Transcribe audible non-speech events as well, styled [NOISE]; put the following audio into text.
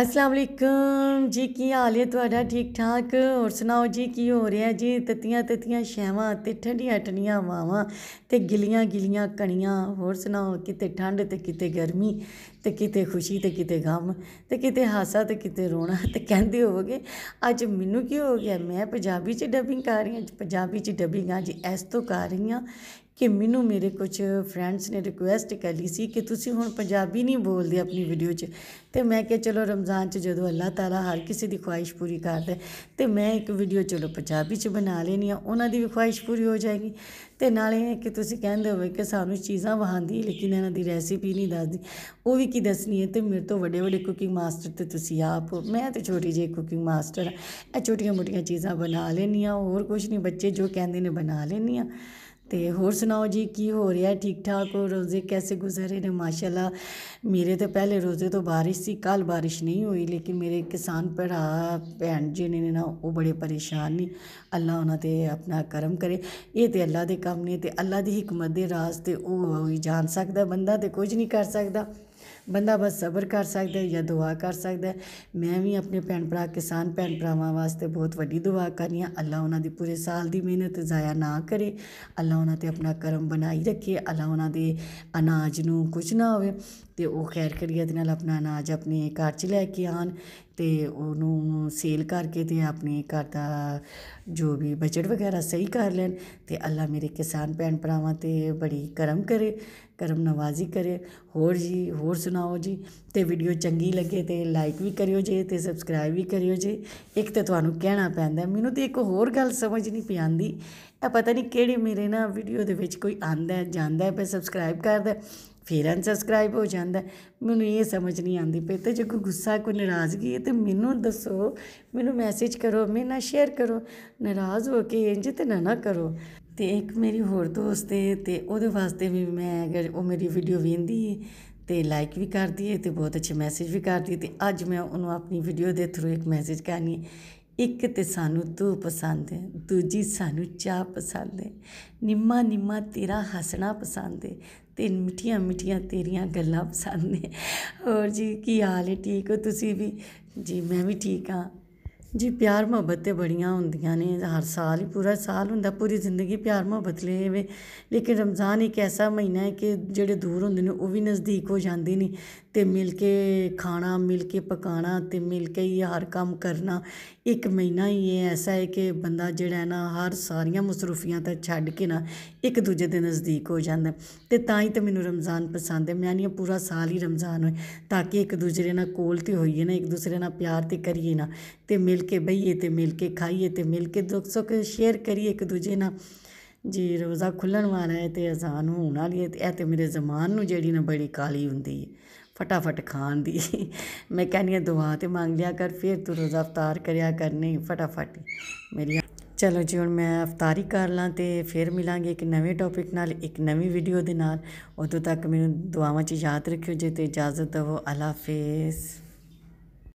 ਅਸਲਾਮ ਅਲੈਕਮ ਜੀ ਕੀ ਹਾਲ ਹੈ ਤੁਹਾਡਾ ਠੀਕ ਠਾਕ ਹੋਰ ਸੁਣਾਓ ਜੀ ਕੀ ਹੋ ਰਿਹਾ ਜੀ ਤਤੀਆਂ ਤਤੀਆਂ ਸ਼ਹਿਵਾਂ ਤੇ ਠੰਡੀਆਂ ਠੰਡੀਆਂ ਵਾਵਾਂ ਤੇ ਗਿਲੀਆਂ ਗਿਲੀਆਂ ਕਣੀਆਂ ਹੋਰ ਸੁਣਾਓ ਕਿਤੇ ਠੰਡ ਤੇ ਕਿਤੇ ਗਰਮੀ ਤੇ ਕਿਤੇ ਖੁਸ਼ੀ ਤੇ ਕਿਤੇ ਗਮ ਤੇ ਕਿਤੇ ਹਾਸਾ ਤੇ ਕਿਤੇ ਰੋਣਾ [LAUGHS] ਤੇ ਕਹਿੰਦੇ ਹੋਵੋਗੇ ਅੱਜ ਮੈਨੂੰ ਕੀ ਹੋ ਗਿਆ ਮੈਂ ਪੰਜਾਬੀ ਚ ਡਬਿੰਗ ਕਰ ਰਹੀ ਹਾਂ ਪੰਜਾਬੀ ਚ ਡਬਿੰਗਾਂ ਜੀ ਐਸ ਤੋਂ ਕਰ ਰਹੀ ਹਾਂ ਕਿ ਮੈਨੂੰ ਮੇਰੇ ਕੁਝ ਫਰੈਂਡਸ ਨੇ ਰਿਕੁਐਸਟ ਕਰ ਲਈ ਸੀ ਕਿ ਤੁਸੀਂ ਹੁਣ ਪੰਜਾਬੀ ਨਹੀਂ ਬੋਲਦੇ ਆਪਣੀ ਵੀਡੀਓ 'ਚ ਤੇ ਮੈਂ ਕਿਹਾ ਚਲੋ ਰਮਜ਼ਾਨ 'ਚ ਜਦੋਂ ਅੱਲਾਹ ਤਾਲਾ ਹਰ ਕਿਸੇ ਦੀ ਖੁਆਇਸ਼ ਪੂਰੀ ਕਰਦਾ ਤੇ ਮੈਂ ਇੱਕ ਵੀਡੀਓ ਚਲੋ ਪੰਜਾਬੀ 'ਚ ਬਣਾ ਲੈਣੀ ਆ ਉਹਨਾਂ ਦੀ ਵੀ ਖੁਆਇਸ਼ ਪੂਰੀ ਹੋ ਜਾਏਗੀ ਤੇ ਨਾਲੇ ਕਿ ਤੁਸੀਂ ਕਹਿੰਦੇ ਹੋਵੇ ਕਿ ਸਾਨੂੰ ਚੀਜ਼ਾਂ ਵਹਾਂਦੀ ਲੇਕਿਨ ਇਹਨਾਂ ਦੀ ਰੈਸਿਪੀ ਨਹੀਂ ਦੱਸਦੀ ਉਹ ਵੀ ਕੀ ਦੱਸਣੀ ਹੈ ਤੇ ਮੇਰੇ ਤੋਂ ਵੱਡੇ ਵੱਡੇ ਕੁਕਿੰਗ ਮਾਸਟਰ ਤੇ ਤੁਸੀਂ ਆਪ ਮੈਂ ਤੇ ਛੋਟੀ ਜਿਹੀ ਕੁਕਿੰਗ ਮਾਸਟਰ ਇਹ ਛੋਟੀਆਂ ਮੋਟੀਆਂ ਚੀਜ਼ਾਂ ਬਣਾ ਆ ਹੋਰ ਕੁਝ ਨਹੀਂ ਬੱਚੇ ਜੋ ਕਹਿੰਦੇ ਨੇ ਬਣਾ ਆ ਤੇ ਹੋਰ ਸੁਣਾਓ ਜੀ ਕੀ ਹੋ ਰਿਹਾ ਠੀਕ ਠਾਕ ਹੋ ਰੋਜ਼ੇ ਕਿਵੇਂ ਗੁਜ਼ਾਰੇ ਨੇ ਮਾਸ਼ਾਅੱਲਾ ਮੇਰੇ ਤਾਂ ਪਹਿਲੇ ਰੋਜ਼ੇ ਤੋਂ بارش ਸੀ ਕੱਲ بارش ਨਹੀਂ ਹੋਈ ਲੇਕਿਨ ਮੇਰੇ ਕਿਸਾਨ ਭਰਾ ਭੈਣ ਜੀ ਨੇ ਨਾ ਉਹ ਬੜੇ ਪਰੇਸ਼ਾਨ ਨੇ ਅੱਲਾ ਉਹਨਾਂ ਤੇ ਆਪਣਾ ਕਰਮ ਕਰੇ ਇਹ ਤੇ ਅੱਲਾ ਦੇ ਕੰਮ ਨੇ ਤੇ ਅੱਲਾ ਦੀ ਹਕਮਤ ਦੇ ਰਾਜ਼ ਤੇ ਉਹ ਹੀ ਜਾਣ ਸਕਦਾ ਬੰਦਾ ਤੇ ਕੁਝ ਨਹੀਂ ਕਰ ਸਕਦਾ ਬੰਦਾ ਬਸ ਸਬਰ ਕਰ ਸਕਦਾ ਹੈ ਜਾਂ ਦੁਆ ਕਰ ਸਕਦਾ ਹੈ ਮੈਂ ਵੀ ਆਪਣੇ ਭੈਣ ਭਰਾ ਕਿਸਾਨ ਭੈਣ ਭਰਾਵਾਂ ਵਾਸਤੇ ਬਹੁਤ ਵੱਡੀ ਦੁਆ ਕਰਨੀ ਆ ਅੱਲਾ ਉਹਨਾਂ ਦੀ ਪੂਰੇ ਸਾਲ ਦੀ ਮਿਹਨਤ ਜ਼ਾਇਆ ਨਾ ਕਰੇ ਅੱਲਾ ਉਹਨਾਂ ਤੇ ਆਪਣਾ ਕਰਮ ਬਣਾਈ ਰੱਖੇ ਅੱਲਾ ਉਹਨਾਂ ਦੇ ਅਨਾਜ ਨੂੰ ਕੁਝ ਨਾ ਹੋਵੇ ਤੇ ਉਹ ਖੈਰ ਦੇ ਨਾਲ ਆਪਣਾ ਅਨਾਜ ਆਪਣੇ ਘਰ 'ਚ ਲੈ ਕੇ ਆਣ ਤੇ ਉਹਨੂੰ ਸੇਲ ਕਰਕੇ ਤੇ ਆਪਣੇ ਘਰ ਦਾ ਜੋ ਵੀ ਬਜਟ ਵਗੈਰਾ ਸਹੀ ਕਰ ਲੈਣ ਤੇ ਅੱਲਾ ਮੇਰੇ ਕਿਸਾਨ ਭੈਣ ਭਰਾਵਾਂ 'ਤੇ ਬੜੀ ਕਰਮ ਕਰੇ ਕਰਮ ਨਵਾਜ਼ੀ ਕਰੇ ਹੋਰ ਜੀ ਹੋਰ ਸੁਣਾਓ ਜੀ ਤੇ ਵੀਡੀਓ ਚੰਗੀ ਲੱਗੇ ਤੇ ਲਾਈਕ ਵੀ ਕਰਿਓ ਜੇ ਤੇ ਸਬਸਕ੍ਰਾਈਬ ਵੀ ਕਰਿਓ ਜੇ ਇੱਕ ਤੇ ਤੁਹਾਨੂੰ ਕਹਿਣਾ ਪੈਂਦਾ ਮੈਨੂੰ ਤੇ ਇੱਕ ਹੋਰ ਗੱਲ ਸਮਝ ਨਹੀਂ ਪਿਆਂਦੀ ਇਹ ਪਤਾ ਨਹੀਂ ਕਿਹੜੇ ਮੇਰੇ ਨਾ ਵੀਡੀਓ ਦੇ ਵਿੱਚ ਕੋਈ ਆਂਦਾ ਜਾਂਦਾ ਹੈ ਪਰ ਸਬਸਕ੍ਰਾਈਬ ਕਰਦਾ ਫਿਰ ਅਨਸਬਸਕ੍ਰਾਈਬ ਹੋ ਜਾਂਦਾ ਮੈਨੂੰ ਇਹ ਸਮਝ ਨਹੀਂ ਆਉਂਦੀ ਪਈ ਤੇ ਜੇ ਕੋਈ ਗੁੱਸਾ ਕੋਈ ਨਾਰਾਜ਼ਗੀ ਹੈ ਤੇ ਮੈਨੂੰ ਦੱਸੋ ਮੈਨੂੰ ਮੈਸੇਜ ਕਰੋ ਮੇਰੇ ਨਾਲ ਸ਼ੇਅਰ ਕਰੋ ਨਾਰਾਜ਼ ਹੋ ਕੇ ਇੰਜ ਤੇ ਨਾ ਨਾ ਕਰੋ ਤੇ ਇੱਕ ਮੇਰੀ ਹੋਰ ਦੋਸਤ ਹੈ ਤੇ ਉਹਦੇ ਵਾਸਤੇ ਵੀ ਮੈਂ ਅਗਰ ਉਹ ਮੇਰੀ ਵੀਡੀਓ ਵੇਂਦੀ ਹੈ ਤੇ ਲਾਈਕ ਵੀ ਕਰਦੀ ਹੈ ਤੇ ਬਹੁਤ ਅੱਛੇ ਮੈਸੇਜ ਵੀ ਕਰਦੀ ਤੇ ਅੱਜ ਮੈਂ ਉਹਨੂੰ ਆਪਣੀ ਵੀਡੀਓ ਦੇ ਥਰੂ ਇੱਕ ਮੈਸੇਜ ਕਰਨੀ ਇੱਕ ਤੇ ਸਾਨੂੰ ਤੂੰ ਪਸੰਦ ਹੈ ਦੂਜੀ ਸਾਨੂੰ ਚਾਹ ਪਸੰਦ ਹੈ ਨਿੰਮਾ ਨਿੰਮਾ ਤੇਰਾ ਹੱਸਣਾ ਪਸੰਦ ਹੈ ਤੇ ਮਿੱਠੀਆਂ ਮਿੱਠੀਆਂ ਤੇਰੀਆਂ ਗੱਲਾਂ ਪਸੰਦ ਨੇ ਹੋਰ ਜੀ ਕੀ ਹਾਲ ਹੈ ਠੀਕ ਹੋ ਤੁਸੀਂ ਵੀ ਜੀ ਮੈਂ ਵੀ ਠੀਕ ਹਾਂ ਜੀ ਪਿਆਰ ਮੁਹੱਬਤ ਤੇ ਬੜੀਆਂ ਹੁੰਦੀਆਂ ਨੇ ਹਰ ਸਾਲ ਹੀ ਪੂਰਾ ਸਾਲ ਹੁੰਦਾ ਪੂਰੀ ਜ਼ਿੰਦਗੀ ਪਿਆਰ ਮੁਹੱਬਤ ਲਏਵੇ ਲੇਕਿਨ ਰਮਜ਼ਾਨ ਇੱਕ ਐਸਾ ਮਹੀਨਾ ਹੈ ਕਿ ਜਿਹੜੇ ਦੂਰ ਹੁੰਦੇ ਨੇ ਉਹ ਵੀ ਨਜ਼ਦੀਕ ਹੋ ਜਾਂਦੇ ਨੇ ਤੇ ਮਿਲ ਕੇ ਖਾਣਾ ਮਿਲ ਕੇ ਪਕਾਣਾ ਤੇ ਮਿਲ ਕੇ ਹੀ ਹਰ ਕੰਮ ਕਰਨਾ ਇੱਕ ਮਹੀਨਾ ਹੀ ਐਸਾ ਹੈ ਕਿ ਬੰਦਾ ਜਿਹੜਾ ਨਾ ਹਰ ਸਾਰੀਆਂ ਮਸਰੂਫੀਆਂ ਤਾਂ ਛੱਡ ਕੇ ਨਾ ਇੱਕ ਦੂਜੇ ਦੇ ਨਜ਼ਦੀਕ ਹੋ ਜਾਂਦਾ ਤੇ ਤਾਂ ਹੀ ਤਾਂ ਮੈਨੂੰ ਰਮਜ਼ਾਨ ਪਸੰਦ ਹੈ ਮੈਂ ਨਹੀਂ ਪੂਰਾ ਸਾਲ ਹੀ ਰਮਜ਼ਾਨ ਹੋਏ ਤਾਂ ਕਿ ਇੱਕ ਦੂਜੇ ਨਾਲ ਕੋਲ ਤੇ ਹੋਈਏ ਨਾ ਇੱਕ ਦੂਸਰੇ ਨਾਲ ਪਿਆਰ ਤੇ ਕਰੀਏ ਨਾ ਤੇ ਮਿਲ ਕੇ ਬਈਏ ਤੇ ਮਿਲ ਕੇ ਖਾਈਏ ਤੇ ਮਿਲ ਕੇ ਦੁੱਖ ਸੁੱਖ ਸ਼ੇਅਰ ਕਰੀਏ ਇੱਕ ਦੂਜੇ ਨਾਲ ਜੀ ਰੋਜ਼ਾ ਖੁੱਲਣ ਵਾਲਾ ਹੈ ਤੇ ਅਜ਼ਾਨ ਹੋਣ ਵਾਲੀ ਹੈ ਤੇ ਇਹ ਤੇ ਮੇਰੇ ਜ਼ਮਾਨ ਨੂੰ ਜਿਹੜੀ ਨਾ ਬੜੀ ਕਾਲੀ ਹੁੰਦੀ ਹੈ ਫਟਾਫਟ ਖਾਣ ਦੀ ਮੈਂ ਕਹਿੰਦੀ ਆ ਦੁਆ ਤੇ ਮੰਗ ਲਿਆ ਕਰ ਫਿਰ ਤੂੰ ਰੋਜ਼ ਅਫਤਾਰ ਕਰਿਆ ਕਰ ਨਹੀਂ ਫਟਾਫਟ ਮੇਰੀ ਚਲੋ ਜੀ ਹੁਣ ਮੈਂ ਇਫਤਾਰੀ ਕਰ ਲਾਂ ਤੇ ਫਿਰ ਮਿਲਾਂਗੇ ਇੱਕ ਨਵੇਂ ਟੌਪਿਕ ਨਾਲ ਇੱਕ ਨਵੀਂ ਵੀਡੀਓ ਦੇ ਨਾਲ ਉਦੋਂ ਤੱਕ ਮੈਨੂੰ ਦੁਆਵਾਂ 'ਚ ਯਾਦ ਰੱਖਿਓ ਜੇ ਤੇ ਇਜਾਜ਼ਤ ਦਿਵੋ ਅਲਾ ਫੇਸ